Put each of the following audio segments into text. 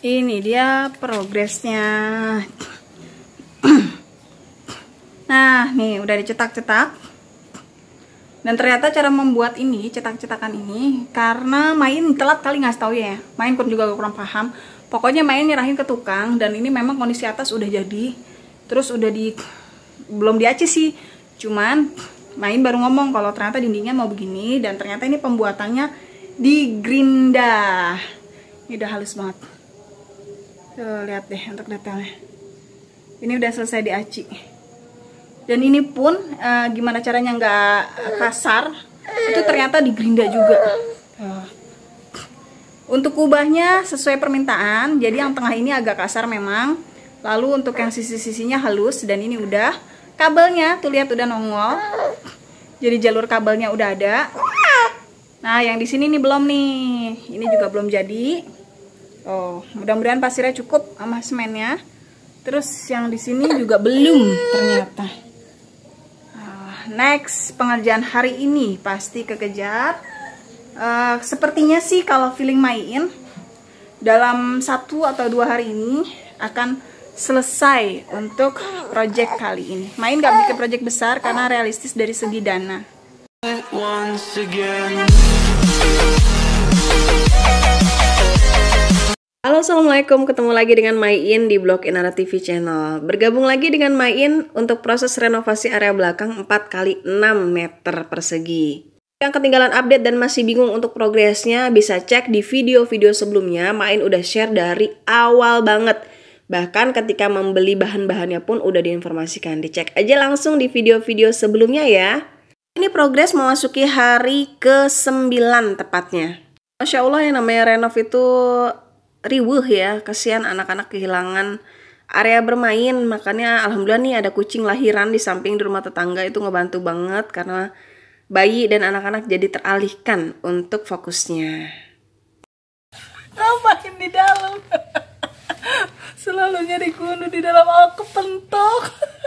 ini dia progresnya nah nih udah dicetak-cetak dan ternyata cara membuat ini cetak-cetakan ini karena main telat kali nggak tahu ya main pun juga kurang paham pokoknya main nyerahin ke tukang dan ini memang kondisi atas udah jadi terus udah di belum diaci sih cuman main baru ngomong kalau ternyata dindingnya mau begini dan ternyata ini pembuatannya di gerinda ini udah halus banget Tuh, eh, lihat deh untuk detailnya. Ini udah selesai diaci. Dan ini pun uh, gimana caranya nggak kasar, itu ternyata di gerinda juga. Tuh. Eh, untuk kubahnya sesuai permintaan, jadi yang tengah ini agak kasar memang. Lalu untuk yang sisi-sisinya halus dan ini udah. Kabelnya tuh lihat udah nongol. Jadi jalur kabelnya udah ada. Nah, yang di sini nih belum nih. Ini juga belum jadi. Oh, mudah-mudahan pasirnya cukup sama semennya. Terus yang di sini juga belum ternyata. Uh, next pengerjaan hari ini pasti kekejar. Uh, sepertinya sih kalau feeling main dalam satu atau dua hari ini akan selesai untuk project kali ini. Main gak bikin project besar karena realistis dari segi dana. Once again. Assalamualaikum, ketemu lagi dengan Mayin di blog Inara TV Channel. Bergabung lagi dengan Mayin untuk proses renovasi area belakang 4 kali 6 meter persegi. Yang ketinggalan update dan masih bingung untuk progresnya, bisa cek di video-video sebelumnya. Main udah share dari awal banget. Bahkan ketika membeli bahan-bahannya pun udah diinformasikan. Dicek aja langsung di video-video sebelumnya ya. Ini progres memasuki hari ke-9 tepatnya. Masya Allah yang namanya renov itu riwuh ya kasihan anak-anak kehilangan area bermain makanya alhamdulillah nih ada kucing lahiran di samping di rumah tetangga itu ngebantu banget karena bayi dan anak-anak jadi teralihkan untuk fokusnya Rambahin di dalam selalu nyari gunung di dalam aku pentok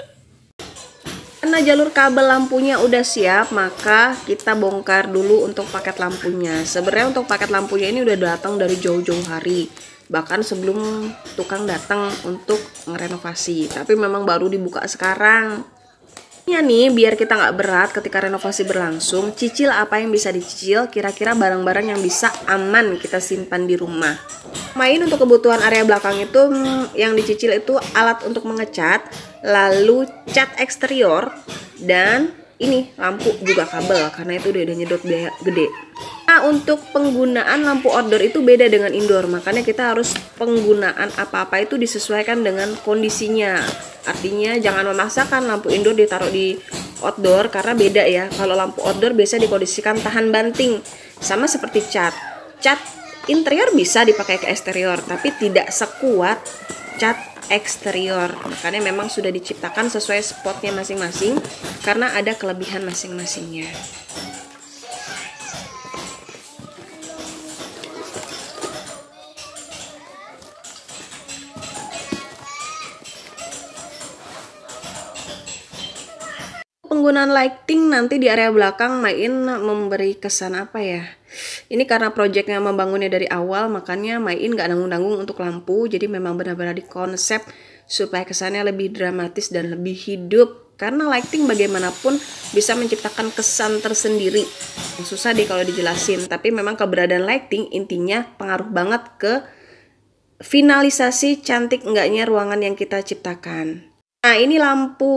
karena jalur kabel lampunya udah siap maka kita bongkar dulu untuk paket lampunya sebenarnya untuk paket lampunya ini udah datang dari jauh-jauh hari bahkan sebelum tukang datang untuk merenovasi tapi memang baru dibuka sekarang Ya nih, biar kita nggak berat ketika renovasi berlangsung, cicil apa yang bisa dicicil, kira-kira barang-barang yang bisa aman kita simpan di rumah. Main untuk kebutuhan area belakang itu hmm, yang dicicil itu alat untuk mengecat, lalu cat eksterior, dan ini lampu juga kabel karena itu udah ada nyedot biaya gede nah untuk penggunaan lampu outdoor itu beda dengan indoor makanya kita harus penggunaan apa-apa itu disesuaikan dengan kondisinya artinya jangan memaksakan lampu indoor ditaruh di outdoor karena beda ya kalau lampu outdoor biasanya dikondisikan tahan banting sama seperti cat cat interior bisa dipakai ke eksterior tapi tidak sekuat cat eksterior makanya memang sudah diciptakan sesuai spotnya masing-masing karena ada kelebihan masing-masingnya penggunaan lighting nanti di area belakang main memberi kesan apa ya ini karena proyeknya membangunnya dari awal, makanya main nggak nanggung-nanggung untuk lampu, jadi memang benar-benar dikonsep supaya kesannya lebih dramatis dan lebih hidup. Karena lighting bagaimanapun bisa menciptakan kesan tersendiri. Susah deh kalau dijelasin, tapi memang keberadaan lighting intinya pengaruh banget ke finalisasi cantik enggaknya ruangan yang kita ciptakan. Nah, ini lampu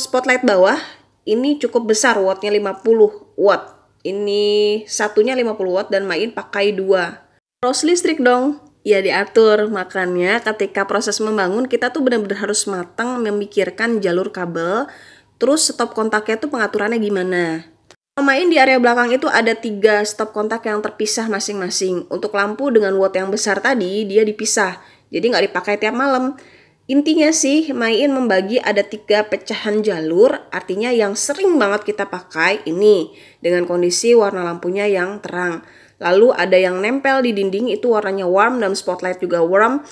spotlight bawah. Ini cukup besar, wattnya 50 watt ini satunya 50 watt dan Main pakai dua. Terus listrik dong. Ya diatur, makanya ketika proses membangun kita tuh benar-benar harus matang memikirkan jalur kabel, terus stop kontaknya tuh pengaturannya gimana. Main di area belakang itu ada tiga stop kontak yang terpisah masing-masing. Untuk lampu dengan watt yang besar tadi, dia dipisah. Jadi nggak dipakai tiap malam. Intinya sih, main membagi ada tiga pecahan jalur, artinya yang sering banget kita pakai ini dengan kondisi warna lampunya yang terang. Lalu ada yang nempel di dinding itu warnanya warm dan spotlight juga warm.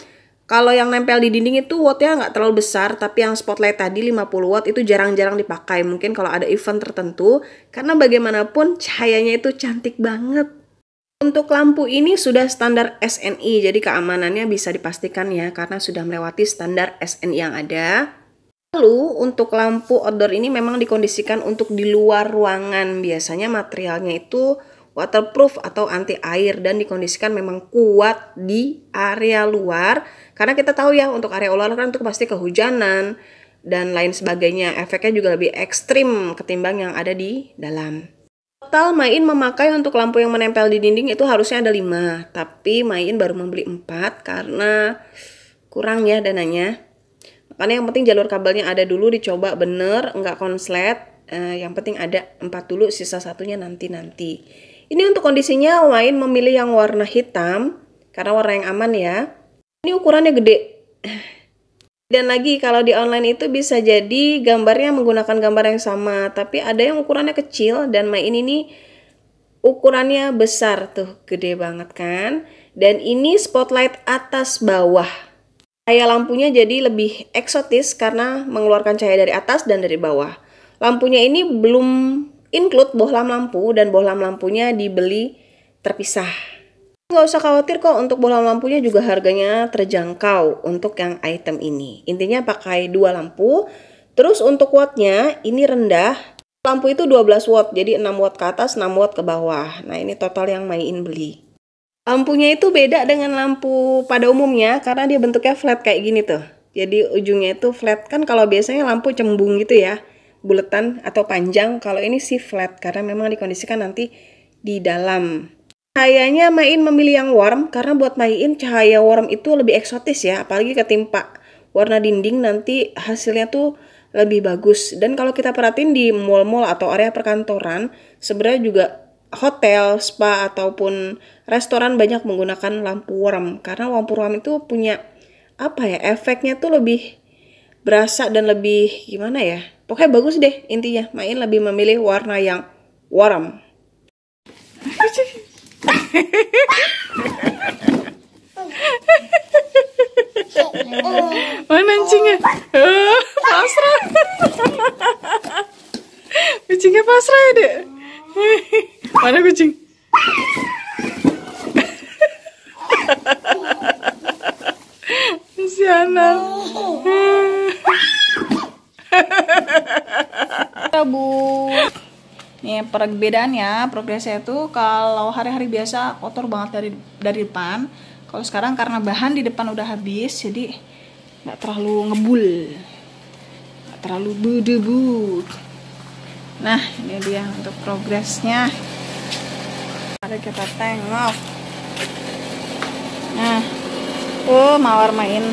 Kalau yang nempel di dinding itu wattnya nggak terlalu besar, tapi yang spotlight tadi 50 watt itu jarang-jarang dipakai. Mungkin kalau ada event tertentu, karena bagaimanapun cahayanya itu cantik banget. Untuk lampu ini sudah standar SNI, jadi keamanannya bisa dipastikan ya karena sudah melewati standar SNI yang ada. Lalu untuk lampu outdoor ini memang dikondisikan untuk di luar ruangan. Biasanya materialnya itu waterproof atau anti air dan dikondisikan memang kuat di area luar. Karena kita tahu ya untuk area luar kan untuk pasti kehujanan dan lain sebagainya. Efeknya juga lebih ekstrim ketimbang yang ada di dalam. Total Main memakai untuk lampu yang menempel di dinding itu harusnya ada 5, tapi Main baru membeli 4 karena kurang ya dananya. Makanya yang penting jalur kabelnya ada dulu dicoba bener, nggak konslet. Eh, yang penting ada empat dulu, sisa satunya nanti-nanti. Ini untuk kondisinya Main memilih yang warna hitam karena warna yang aman ya. Ini ukurannya gede. Dan lagi kalau di online itu bisa jadi gambarnya menggunakan gambar yang sama, tapi ada yang ukurannya kecil dan main ini ukurannya besar tuh, gede banget kan? Dan ini spotlight atas bawah. Cahaya lampunya jadi lebih eksotis karena mengeluarkan cahaya dari atas dan dari bawah. Lampunya ini belum include bohlam lampu dan bohlam lampunya dibeli terpisah. Nggak usah khawatir kok untuk bola lampunya juga harganya terjangkau untuk yang item ini. Intinya pakai dua lampu. Terus untuk wattnya ini rendah. Lampu itu 12 watt, jadi 6 watt ke atas, 6 watt ke bawah. Nah ini total yang main beli. Lampunya itu beda dengan lampu pada umumnya karena dia bentuknya flat kayak gini tuh. Jadi ujungnya itu flat kan kalau biasanya lampu cembung gitu ya, buletan atau panjang. Kalau ini sih flat karena memang dikondisikan nanti di dalam Kayaknya Main memilih yang warm karena buat Main cahaya warm itu lebih eksotis ya, apalagi ketimpa warna dinding nanti hasilnya tuh lebih bagus. Dan kalau kita perhatiin di mall-mall atau area perkantoran, sebenarnya juga hotel, spa ataupun restoran banyak menggunakan lampu warm karena lampu warm itu punya apa ya efeknya tuh lebih berasa dan lebih gimana ya pokoknya bagus deh intinya main lebih memilih warna yang warm Mana anjingnya, eh, pasrah. Kucingnya pasrah ya, Dek. Mana kucing? Si anak. Tabu. Nih perbedaannya progresnya itu kalau hari-hari biasa kotor banget dari dari depan. Kalau sekarang karena bahan di depan udah habis jadi nggak terlalu ngebul, nggak terlalu berdebu. Nah ini dia untuk progresnya. Ada kita tengok. Nah, oh mawar main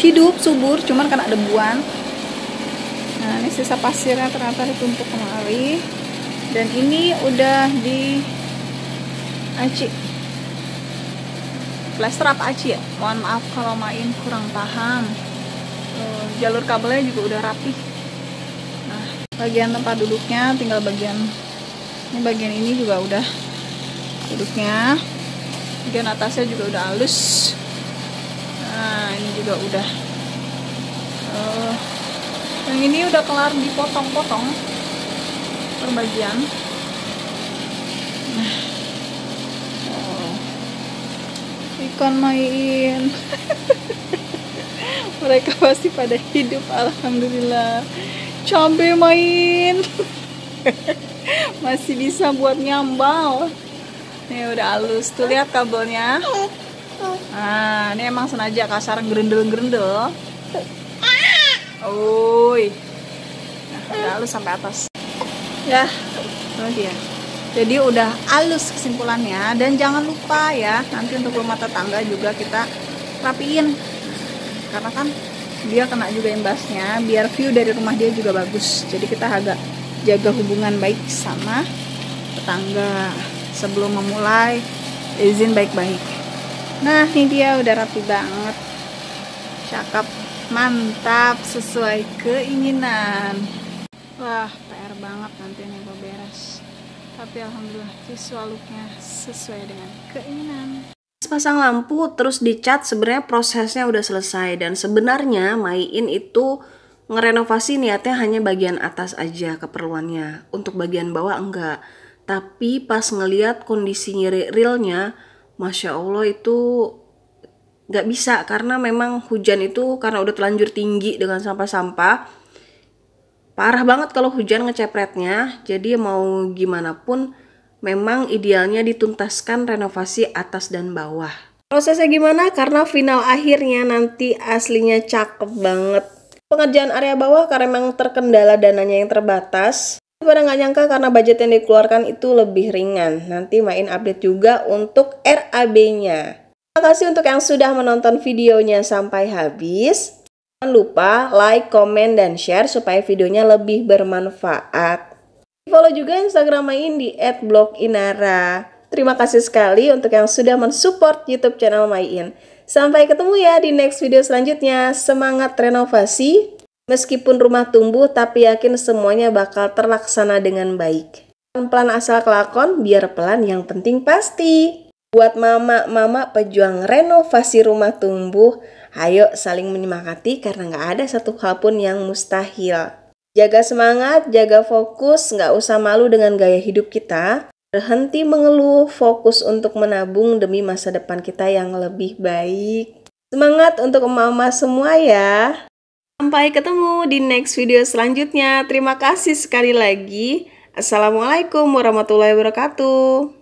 hidup subur cuman karena debuan. Nah ini sisa pasirnya ternyata ditumpuk kemari dan ini udah di aci plaster apa aci ya mohon maaf kalau main kurang paham eh, jalur kabelnya juga udah rapi nah bagian tempat duduknya tinggal bagian ini bagian ini juga udah duduknya bagian atasnya juga udah halus nah ini juga udah uh, yang ini udah kelar dipotong-potong perbagian oh. ikan main mereka pasti pada hidup alhamdulillah cabe main masih bisa buat nyambal ini udah halus tuh lihat kabelnya nah ini emang sengaja kasar gerendel-gerendel Oi. Nah, udah halus sampai atas ya oh dia jadi udah halus kesimpulannya dan jangan lupa ya nanti untuk rumah tetangga juga kita rapiin karena kan dia kena juga imbasnya biar view dari rumah dia juga bagus jadi kita agak jaga hubungan baik sama tetangga sebelum memulai izin baik-baik nah ini dia udah rapi banget cakep mantap sesuai keinginan wah banget nanti ini gue beres tapi alhamdulillah visual looknya sesuai dengan keinginan pasang lampu terus dicat sebenarnya prosesnya udah selesai dan sebenarnya Maiin itu ngerenovasi niatnya hanya bagian atas aja keperluannya untuk bagian bawah enggak tapi pas ngeliat kondisinya realnya Masya Allah itu nggak bisa karena memang hujan itu karena udah telanjur tinggi dengan sampah-sampah parah banget kalau hujan ngecepretnya. Jadi mau gimana pun memang idealnya dituntaskan renovasi atas dan bawah. Prosesnya gimana? Karena final akhirnya nanti aslinya cakep banget. Pengerjaan area bawah karena memang terkendala dananya yang terbatas. Pada nggak nyangka karena budget yang dikeluarkan itu lebih ringan. Nanti main update juga untuk RAB-nya. Terima kasih untuk yang sudah menonton videonya sampai habis. Jangan lupa like, komen, dan share supaya videonya lebih bermanfaat. Follow juga Instagram Main di @bloginara. Terima kasih sekali untuk yang sudah mensupport YouTube channel Main. Sampai ketemu ya di next video selanjutnya. Semangat renovasi. Meskipun rumah tumbuh, tapi yakin semuanya bakal terlaksana dengan baik. Pelan-pelan asal kelakon, biar pelan yang penting pasti. Buat mama-mama pejuang renovasi rumah tumbuh, Ayo saling menyemangati karena nggak ada satu hal pun yang mustahil. Jaga semangat, jaga fokus, nggak usah malu dengan gaya hidup kita. Berhenti mengeluh, fokus untuk menabung demi masa depan kita yang lebih baik. Semangat untuk mama semua ya. Sampai ketemu di next video selanjutnya. Terima kasih sekali lagi. Assalamualaikum warahmatullahi wabarakatuh.